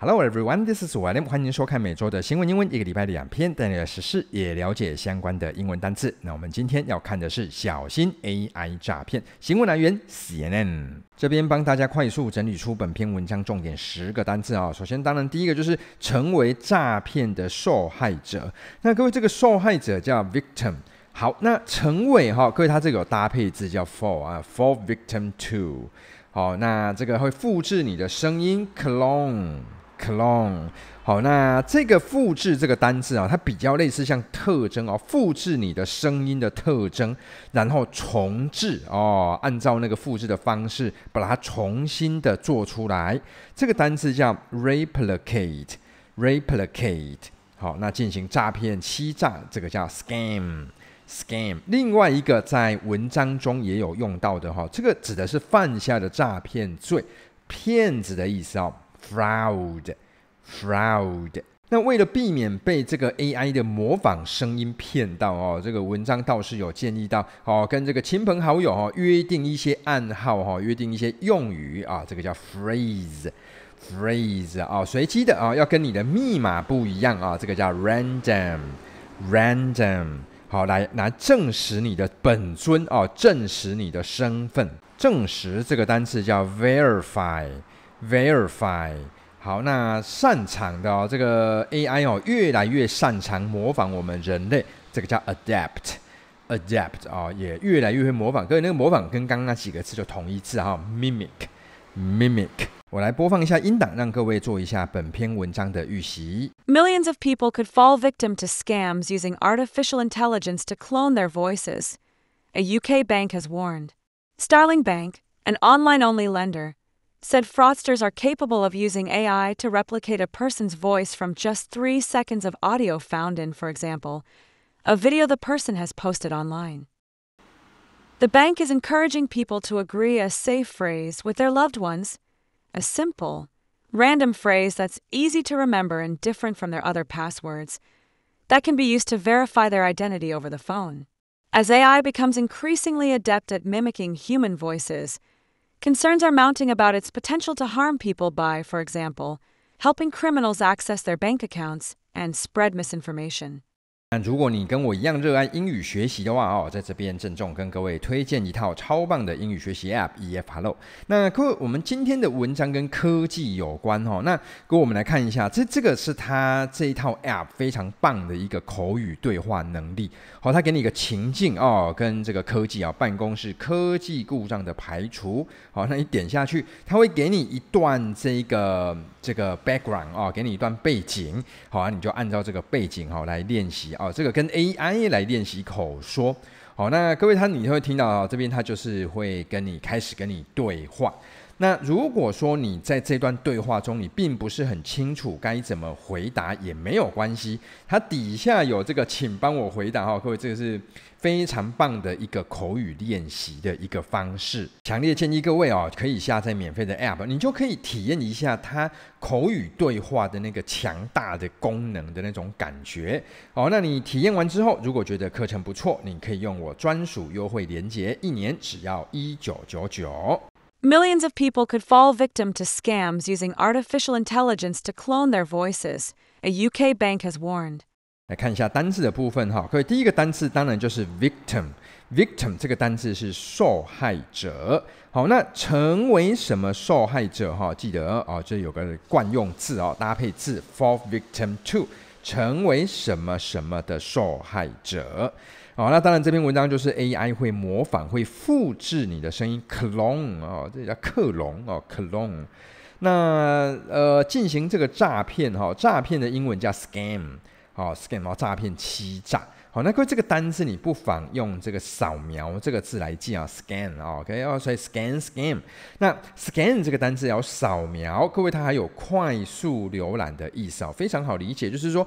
Hello, everyone. This is Wu Yim. 欢迎收看每周的新闻英文，一个礼拜两篇，带你认事也了解相关的英文单词。那我们今天要看的是小心 AI 诈骗。新闻来源 CNN。这边帮大家快速整理出本篇文章重点十个单词啊。首先，当然第一个就是成为诈骗的受害者。那各位，这个受害者叫 victim。好，那成为哈，各位它这个有搭配字叫 f o r 啊 f o r victim to。好，那这个会复制你的声音 clone。Clone，好，那这个复制这个单字啊，它比较类似像特征哦，复制你的声音的特征，然后重置哦，按照那个复制的方式把它重新的做出来。这个单字叫 Replicate，Replicate。好，那进行诈骗、欺诈，这个叫 Scam，Scam。另外一个在文章中也有用到的哈，这个指的是犯下的诈骗罪，骗子的意思哦。Fraud, fraud。那为了避免被这个 AI 的模仿声音骗到哦，这个文章倒是有建议到哦，跟这个亲朋好友哦约定一些暗号哈，约定一些用语啊，这个叫 phrase，phrase 啊，随机的啊，要跟你的密码不一样啊，这个叫 random，random。好，来来证实你的本尊哦，证实你的身份，证实这个单词叫 verify。verify。好，那擅长的哦，这个 AI 哦，越来越擅长模仿我们人类，这个叫 adapt，adapt 哦，也越来越会模仿。各位，那个模仿跟刚刚那几个字就同义字哈、哦、，mimic，mimic。我来播放一下音档，让各位做一下本篇文章的预习。Millions of people could fall victim to scams using artificial intelligence to clone their voices. A UK bank has warned. Starling Bank, an online-only lender said fraudsters are capable of using AI to replicate a person's voice from just three seconds of audio found in, for example, a video the person has posted online. The bank is encouraging people to agree a safe phrase with their loved ones, a simple, random phrase that's easy to remember and different from their other passwords, that can be used to verify their identity over the phone. As AI becomes increasingly adept at mimicking human voices, Concerns are mounting about its potential to harm people by, for example, helping criminals access their bank accounts and spread misinformation. 那如果你跟我一样热爱英语学习的话哦，在这边郑重跟各位推荐一套超棒的英语学习 App，EFL。o 那各位，我们今天的文章跟科技有关哦。那各位，我们来看一下，这这个是它这一套 App 非常棒的一个口语对话能力。好，它给你一个情境哦，跟这个科技啊，办公室科技故障的排除。好，那你点下去，它会给你一段这个这个 background 啊，给你一段背景。好，你就按照这个背景哦来练习。哦，这个跟 A I 来练习口说，好，那各位他你会听到这边，他就是会跟你开始跟你对话。那如果说你在这段对话中你并不是很清楚该怎么回答也没有关系，它底下有这个请帮我回答哈，各位这个是非常棒的一个口语练习的一个方式，强烈建议各位哦可以下载免费的 app，你就可以体验一下它口语对话的那个强大的功能的那种感觉哦。那你体验完之后，如果觉得课程不错，你可以用我专属优惠链接，一年只要一九九九。Millions of people could fall victim to scams using artificial intelligence to clone their voices, a UK bank has warned. 来看一下单字的部分哈，各位，第一个单字当然就是 victim。victim 这个单字是受害者。好，那成为什么受害者哈？记得哦，这有个惯用字哦，搭配字 fall victim to，成为什么什么的受害者。好，那当然这篇文章就是 A I 会模仿、会复制你的声音，clone 哦，这叫克隆哦，clone。那呃，进行这个诈骗哈，诈骗的英文叫 scam 哦，scam 哦，诈骗、欺诈。好，那各位这个单字你不妨用这个“扫描”这个字来记啊，scan 哦，OK 哦，所以 scan scam。那 scan 这个单词要扫描，各位它还有快速浏览的意思哦，非常好理解，就是说。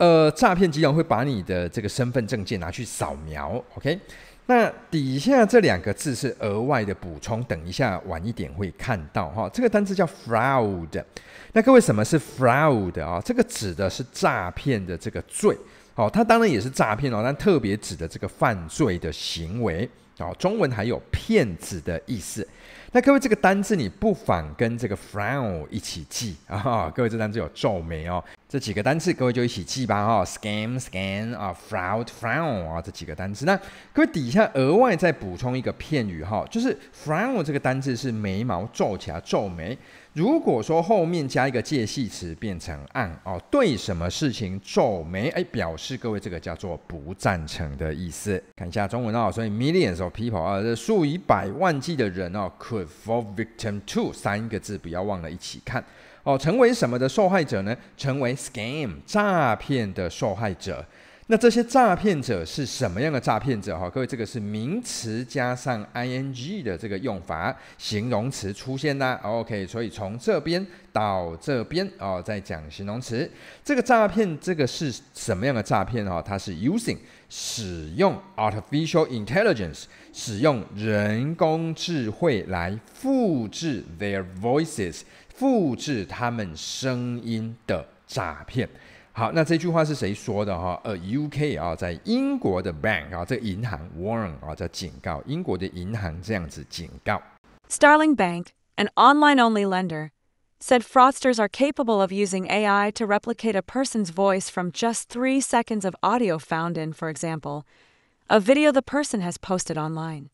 呃，诈骗集团会把你的这个身份证件拿去扫描，OK？那底下这两个字是额外的补充，等一下晚一点会看到哈。这个单词叫 fraud。那各位，什么是 fraud 啊？这个指的是诈骗的这个罪，好，它当然也是诈骗哦，但特别指的这个犯罪的行为，好，中文还有骗子的意思。那各位，这个单字你不妨跟这个 frown 一起记啊，各位，这单字有皱眉哦。这几个单词，各位就一起记吧，哈，scam scam 啊，frown frown 啊，这几个单词。那各位底下额外再补充一个片语，哈，就是 frown 这个单字是眉毛皱起来，皱眉。如果说后面加一个介系词，变成 a n 哦，对什么事情皱眉，哎，表示各位这个叫做不赞成的意思。看一下中文哦，所以 millions of people 啊，这数以百万计的人哦，could fall victim to 三个字，不要忘了一起看。哦，成为什么的受害者呢？成为 scam 诈骗的受害者。那这些诈骗者是什么样的诈骗者？哈，各位，这个是名词加上 ing 的这个用法，形容词出现啦。OK，所以从这边到这边哦，在讲形容词。这个诈骗，这个是什么样的诈骗？哈，它是 using 使用 artificial intelligence 使用人工智慧来复制 their voices。复制他们声音的诈骗。好，那这句话是谁说的哈？呃，UK 啊，在英国的 bank 啊，这个银行 warn 啊，在警告英国的银行这样子警告。Starling Bank, an online-only lender, said fraudsters are capable of using AI to replicate a person's voice from just three seconds of audio found in, for example, a video the person has posted online.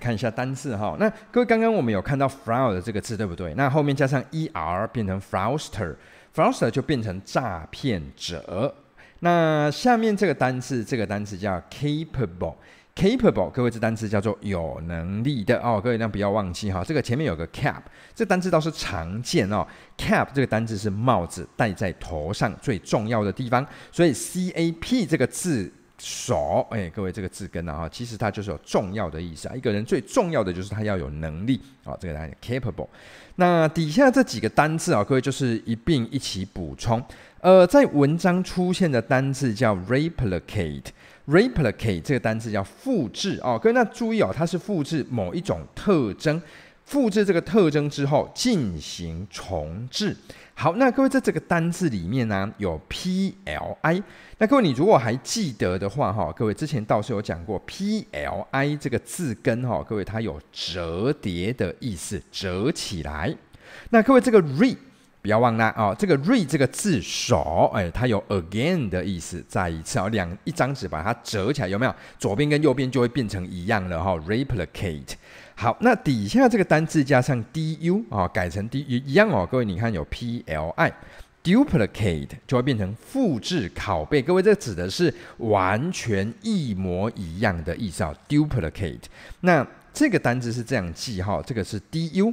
来看一下单字哈，那各位刚刚我们有看到 fraud 的这个字，对不对？那后面加上 er 变成 fraudster，fraudster 就变成诈骗者。那下面这个单字，这个单字叫 capable，capable 各位这单字叫做有能力的哦，各位一定不要忘记哈。这个前面有个 cap，这单字倒是常见哦。cap 这个单字是帽子戴在头上最重要的地方，所以 c a p 这个字。所，哎，各位，这个字根呢哈，其实它就是有重要的意思啊。一个人最重要的就是他要有能力啊，这个单词 capable。那底下这几个单字啊，各位就是一并一起补充。呃，在文章出现的单字叫 replicate，replicate 这个单字叫复制哦，各位，那注意哦，它是复制某一种特征。复制这个特征之后进行重置。好，那各位在这个单字里面呢，有 P L I。那各位，你如果还记得的话，哈，各位之前倒是有讲过 P L I 这个字根，哈，各位它有折叠的意思，折起来。那各位这个 re 不要忘了啊，这个 re 这个字首，哎，它有 again 的意思，再一次啊，两一张纸把它折起来，有没有？左边跟右边就会变成一样了，哈，replicate。好，那底下这个单字加上 d u 啊，改成 d 一样哦。各位，你看有 p l i duplicate 就会变成复制、拷贝。各位，这指的是完全一模一样的意思哦。duplicate 那这个单字是这样记哈，这个是 d u。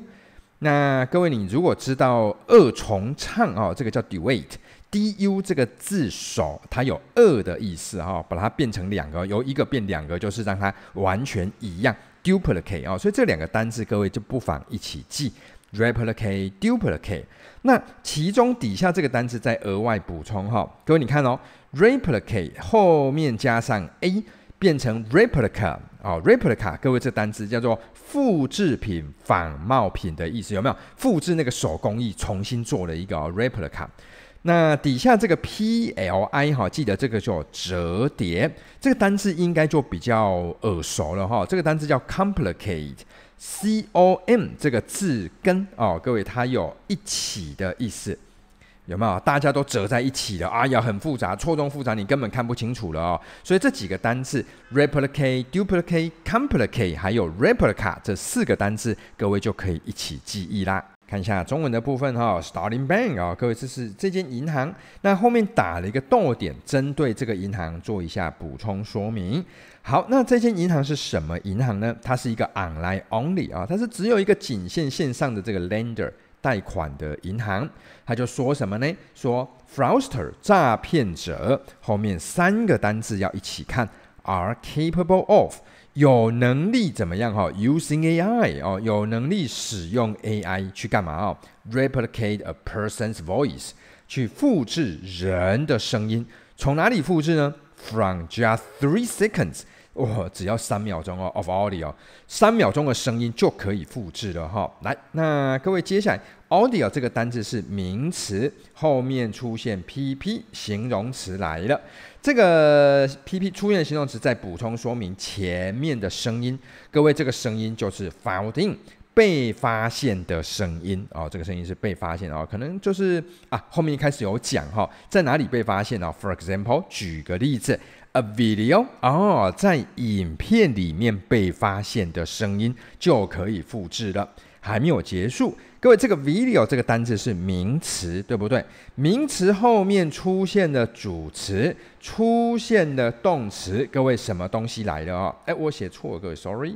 那各位，你如果知道二重唱哦，这个叫 duet。d u 这个字首它有二的意思哈，把它变成两个，由一个变两个，就是让它完全一样。Duplicate 啊，所以这两个单字各位就不妨一起记，replicate、duplicate。那其中底下这个单字再额外补充哈，各位你看哦，replicate 后面加上 a 变成 replica 啊，replica，各位这单字叫做复制品、仿冒品的意思，有没有？复制那个手工艺重新做了一个 replica。那底下这个 P L I 哈，记得这个叫折叠，这个单字应该就比较耳熟了哈。这个单字叫 complicate，C O M 这个字根哦，各位它有一起的意思，有没有？大家都折在一起了哎呀，很复杂、错综复杂，你根本看不清楚了哦。所以这几个单字 replicate、duplicate、complicate 还有 replica 这四个单字，各位就可以一起记忆啦。看一下中文的部分哈，Starting Bank 啊，各位这是这间银行，那后面打了一个逗点，针对这个银行做一下补充说明。好，那这间银行是什么银行呢？它是一个 Online Only 啊，它是只有一个仅限线上的这个 Lender 贷款的银行。他就说什么呢？说 f r o s t e r 诈骗者，后面三个单字要一起看，Are capable of。有能力怎么样哈？Using AI 哦，有能力使用 AI 去干嘛哦？Replicate a person's voice 去复制人的声音，从哪里复制呢？From just three seconds 哦，只要三秒钟哦，of audio 三秒钟的声音就可以复制了哈。来，那各位接下来。Audio 这个单字是名词，后面出现 pp 形容词来了。这个 pp 出现的形容词在补充说明前面的声音。各位，这个声音就是 finding 被发现的声音哦。这个声音是被发现哦，可能就是啊。后面一开始有讲哈，在哪里被发现啊？For example，举个例子。A video 啊，在影片里面被发现的声音就可以复制了，还没有结束。各位，这个 video 这个单字是名词，对不对？名词后面出现的主词，出现的动词，各位什么东西来了啊？哎，我写错，了，各位，sorry。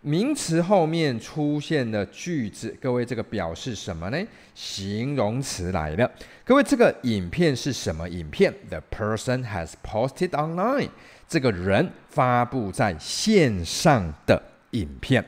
名词后面出现的句子，各位这个表示什么呢？形容词来了。各位这个影片是什么影片？The person has posted online，这个人发布在线上的影片。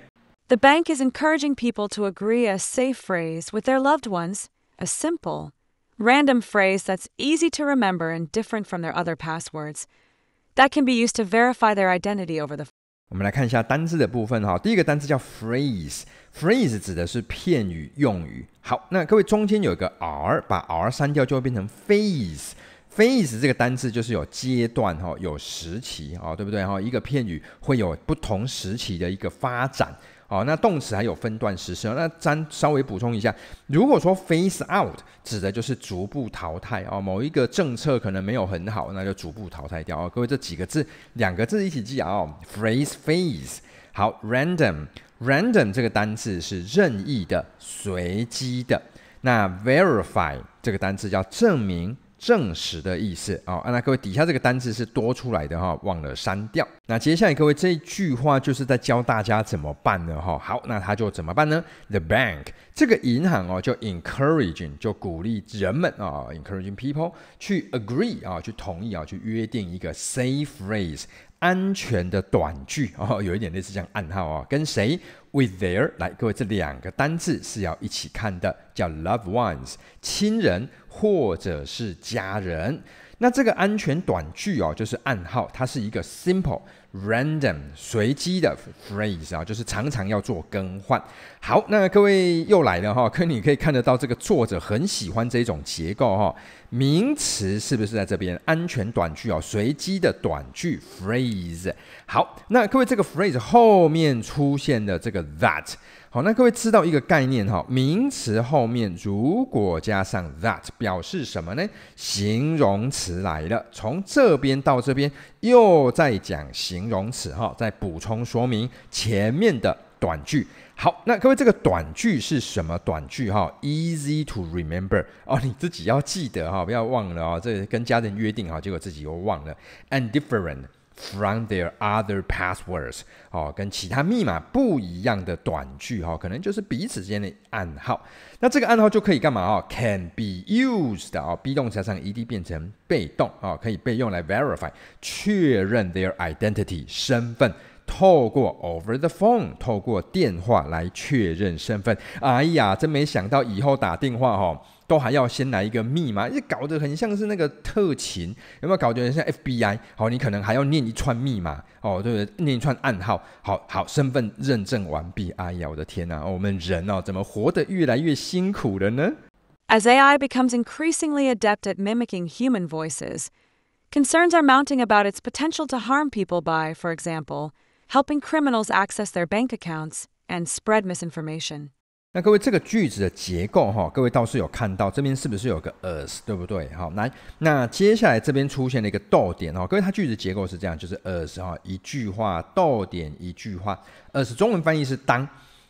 The bank is encouraging people to agree a safe phrase with their loved ones，a simple，random phrase that's easy to remember and different from their other passwords，that can be used to verify their identity over the。我们来看一下单字的部分哈，第一个单字叫 phrase，phrase 指的是片语用语。好，那各位中间有一个 r，把 r 删掉就会变成 phase，phase 这个单字就是有阶段哈，有时期哦，对不对哈？一个片语会有不同时期的一个发展。好，那动词还有分段实施。那咱稍微补充一下，如果说 phase out 指的就是逐步淘汰哦，某一个政策可能没有很好，那就逐步淘汰掉哦。各位这几个字，两个字一起记啊，phase r phase。好，random random 这个单字是任意的、随机的。那 verify 这个单字叫证明。证实的意思啊啊！那各位底下这个单字是多出来的哈，忘了删掉。那接下来各位这一句话就是在教大家怎么办呢哈？好，那他就怎么办呢？The bank 这个银行哦，就 encouraging 就鼓励人们啊，encouraging people 去 agree 啊，去同意啊，去约定一个 safe phrase。安全的短句 哦，有一点类似这样暗号哦，跟谁？With there，来各位，这两个单字是要一起看的，叫 love ones，亲人或者是家人。那这个安全短句哦，就是暗号，它是一个 simple random 随机的 phrase 啊，就是常常要做更换。好，那各位又来了哈，可你可以看得到这个作者很喜欢这种结构哈。名词是不是在这边？安全短句哦，随机的短句 phrase。好，那各位这个 phrase 后面出现的这个 that。好，那各位知道一个概念哈，名词后面如果加上 that，表示什么呢？形容词来了，从这边到这边又在讲形容词哈，在补充说明前面的短句。好，那各位这个短句是什么短句哈？Easy to remember，哦，你自己要记得哈，不要忘了啊。这跟家人约定哈，结果自己又忘了，and different。From their other passwords，哦，跟其他密码不一样的短句，哈，可能就是彼此之间的暗号。那这个暗号就可以干嘛？哦，can be used，哦，be 动词上 ed 变成被动，哦，可以被用来 verify 确认 their identity 身份，透过 over the phone 透过电话来确认身份。哎呀，真没想到以后打电话，哈。都还要先来一个密码，就搞得很像是那个特勤，有没有搞得很像 FBI？好，你可能还要念一串密码，哦，对，念一串暗号，好好，身份认证完毕。哎呀，我的天哪，我们人哦，怎么活得越来越辛苦了呢？As AI becomes increasingly adept at mimicking human voices, concerns are mounting about its potential to harm people by, for example, helping criminals access their bank accounts and spread misinformation. 那各位，这个句子的结构哈，各位倒是有看到，这边是不是有个 “as”，对不对？好，来，那接下来这边出现了一个逗点哦，各位，它句子结构是这样，就是 “as” 哈，一句话，逗点，一句话，“as” 中文翻译是“当”。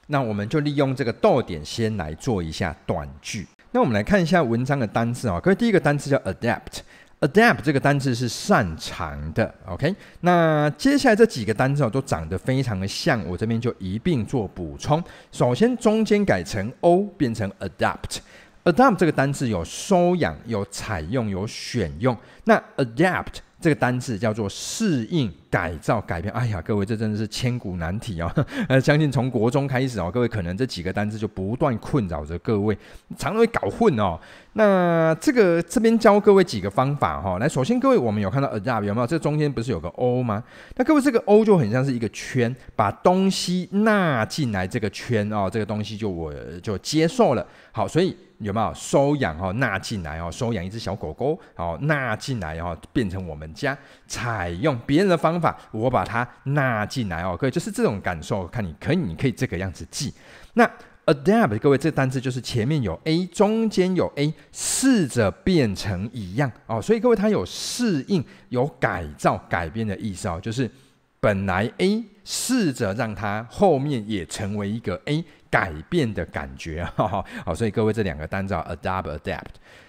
那我们就利用这个逗点先来做一下短句。那我们来看一下文章的单词啊，各位，第一个单词叫 “adapt”。Adapt 这个单字是擅长的，OK？那接下来这几个单字哦，都长得非常的像，我这边就一并做补充。首先中间改成 O，变成 Adapt。Adapt 这个单字有收养、有采用、有选用。那 Adapt 这个单字叫做适应。改造、改变，哎呀，各位，这真的是千古难题啊！呃，相信从国中开始哦，各位可能这几个单字就不断困扰着各位，常常会搞混哦。那这个这边教各位几个方法哈，来，首先各位，我们有看到 adopt 有没有？这中间不是有个 O 吗？那各位这个 O 就很像是一个圈，把东西纳进来这个圈哦，这个东西就我就接受了。好，所以有没有收养哦？纳进来哦，收养一只小狗狗哦，纳进来哦，变成我们家，采用别人的方。法，我把它纳进来哦，各位，就是这种感受。看你，可以，你可以这个样子记。那 adapt，各位，这单词就是前面有 a，中间有 a，试着变成一样哦。所以各位，它有适应、有改造、改变的意思哦。就是本来 a，试着让它后面也成为一个 a，改变的感觉哈、哈。好，所以各位这两个单字，adapt，adapt。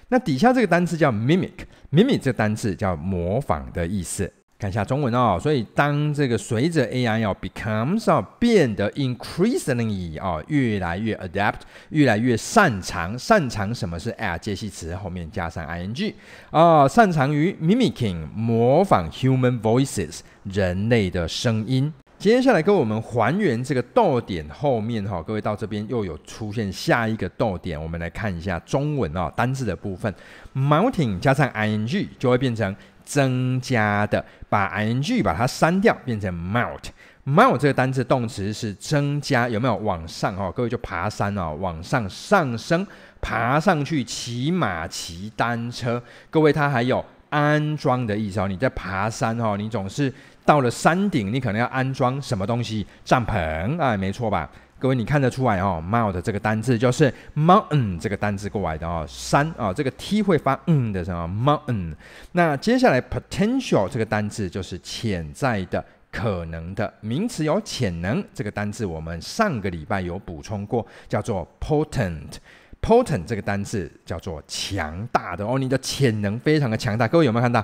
那底下这个单词叫 mimic，mimic 这个单词叫模仿的意思。看一下中文哦，所以当这个随着 AI 哦 becomes 哦变得 increasingly 哦越来越 adapt 越来越擅长擅长什么是 AI 介系词后面加上 ing 啊擅长于 mimicking 模仿 human voices 人类的声音。接下来跟我们还原这个逗点后面哈，各位到这边又有出现下一个逗点，我们来看一下中文哦单字的部分 mounting 加上 ing 就会变成。增加的，把 ing 把它删掉，变成 mount。mount 这个单词动词是增加，有没有往上哦？各位就爬山哦，往上上升，爬上去，骑马、骑单车。各位它还有安装的意思哦。你在爬山哦，你总是到了山顶，你可能要安装什么东西？帐篷啊，没错吧？各位，你看得出来哦，mount 这个单字就是 mountain 这个单字过来的哦，山啊，这个 t 会发嗯的声，mountain。那接下来 potential 这个单字就是潜在的、可能的名词，有潜能这个单字，我们上个礼拜有补充过，叫做 potent。potent 这个单字叫做强大的，哦，你的潜能非常的强大。各位有没有看到？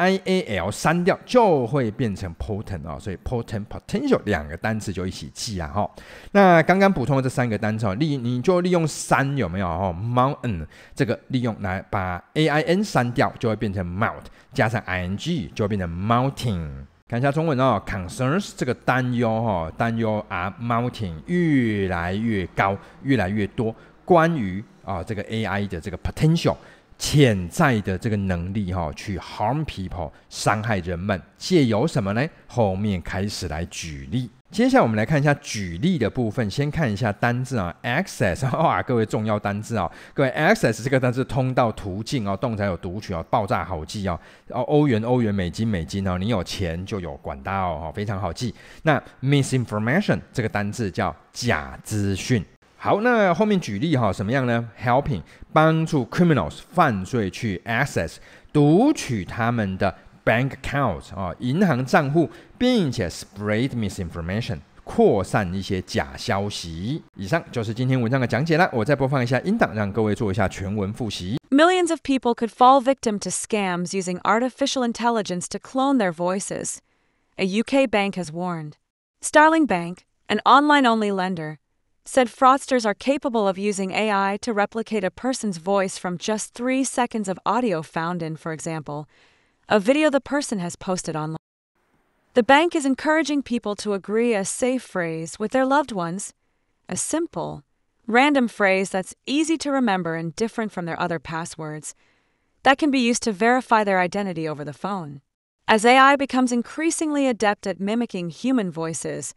i a l 删掉就会变成 potent 啊，所以 potent potential 两个单词就一起记啊，哈。那刚刚补充的这三个单词哦，利你就利用删有没有？哈，mountain 这个利用来把 a i n 删掉，就会变成 mount 加上 i n g 就变成 m o u n t a i n 看一下中文哦，concerns 这个担忧哈，担忧啊 m o u n t a i n 越来越高，越来越多，关于啊这个 a i 的这个 potential。潜在的这个能力哈，去 harm people，伤害人们，借由什么呢？后面开始来举例。接下来我们来看一下举例的部分，先看一下单字啊，access，哇，各位重要单字啊，各位，access 这个单字通道途径哦，动词有读取哦，爆炸好记哦，哦，欧元欧元，美金美金哦，你有钱就有管道哦，非常好记。那 misinformation 这个单字叫假资讯。好，那后面举例哈，什么样呢？Helping 帮助 criminals 犯罪去 access 读取他们的 bank accounts 啊、哦、银行账户，并且 spread misinformation 扩散一些假消息。以上就是今天文章的讲解了。我再播放一下音档，让各位做一下全文复习。Millions of people could fall victim to scams using artificial intelligence to clone their voices. A UK bank has warned. Starling Bank, an online-only lender said fraudsters are capable of using AI to replicate a person's voice from just three seconds of audio found in, for example, a video the person has posted online. The bank is encouraging people to agree a safe phrase with their loved ones, a simple, random phrase that's easy to remember and different from their other passwords, that can be used to verify their identity over the phone. As AI becomes increasingly adept at mimicking human voices,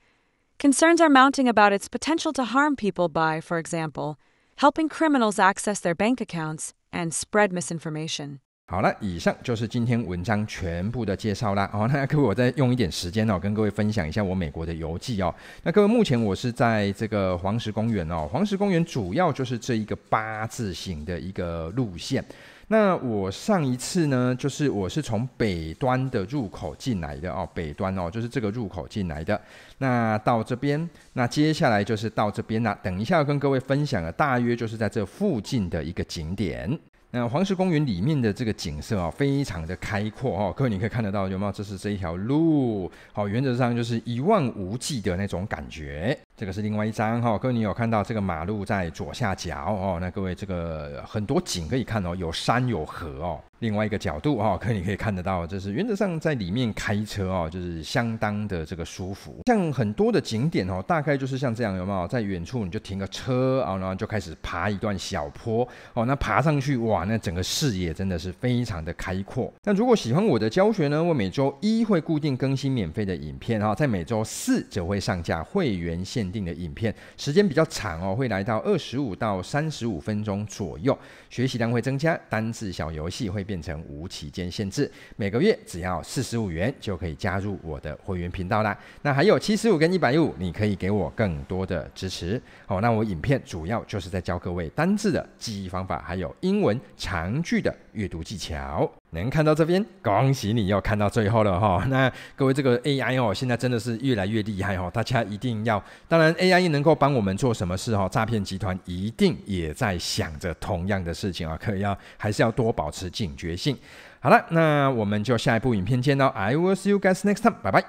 Concerns are mounting about its potential to harm people by, for example, helping criminals access their bank accounts and spread misinformation。好了，以上就是今天文章全部的介绍啦。哦，那各位，我再用一点时间哦，跟各位分享一下我美国的游记哦。那各位，目前我是在这个黄石公园哦。黄石公园主要就是这一个八字形的一个路线。那我上一次呢，就是我是从北端的入口进来的哦，北端哦，就是这个入口进来的。那到这边，那接下来就是到这边那等一下要跟各位分享的，大约就是在这附近的一个景点。那黄石公园里面的这个景色啊，非常的开阔哦，各位你可以看得到有没有？这是这一条路，好，原则上就是一望无际的那种感觉。这个是另外一张哈，各位你有看到这个马路在左下角哦？那各位这个很多景可以看到，有山有河哦。另外一个角度哈，各位可以看得到，就是原则上在里面开车哦，就是相当的这个舒服。像很多的景点哦，大概就是像这样有没有？在远处你就停个车啊，然后就开始爬一段小坡哦。那爬上去哇，那整个视野真的是非常的开阔。那如果喜欢我的教学呢，我每周一会固定更新免费的影片，哈、在每周四则会上架会员限。定的影片时间比较长哦，会来到二十五到三十五分钟左右，学习量会增加，单字小游戏会变成无期间限制，每个月只要四十五元就可以加入我的会员频道啦。那还有七十五跟一百五，你可以给我更多的支持哦。那我影片主要就是在教各位单字的记忆方法，还有英文长句的阅读技巧。能看到这边，恭喜你又看到最后了哈。那各位，这个 AI 哦，现在真的是越来越厉害哦。大家一定要，当然 AI 能够帮我们做什么事哦，诈骗集团一定也在想着同样的事情啊。可要还是要多保持警觉性。好了，那我们就下一部影片见喽。I will see you guys next time。拜拜。